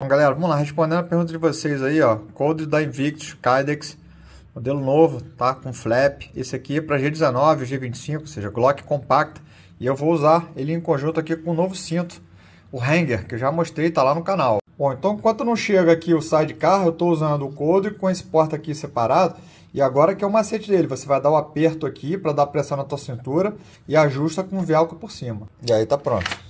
Bom, galera, vamos lá, respondendo a pergunta de vocês aí, ó. Cold da Invictus, Kydex, modelo novo, tá? Com flap. Esse aqui é para G19, G25, ou seja, Glock compacta. E eu vou usar ele em conjunto aqui com o novo cinto, o Hanger, que eu já mostrei, tá lá no canal. Bom, então enquanto não chega aqui o sidecar, eu estou usando o coldre com esse porta aqui separado. E agora que é o macete dele, você vai dar o um aperto aqui para dar pressão na tua cintura e ajusta com o velcro por cima. E aí tá pronto.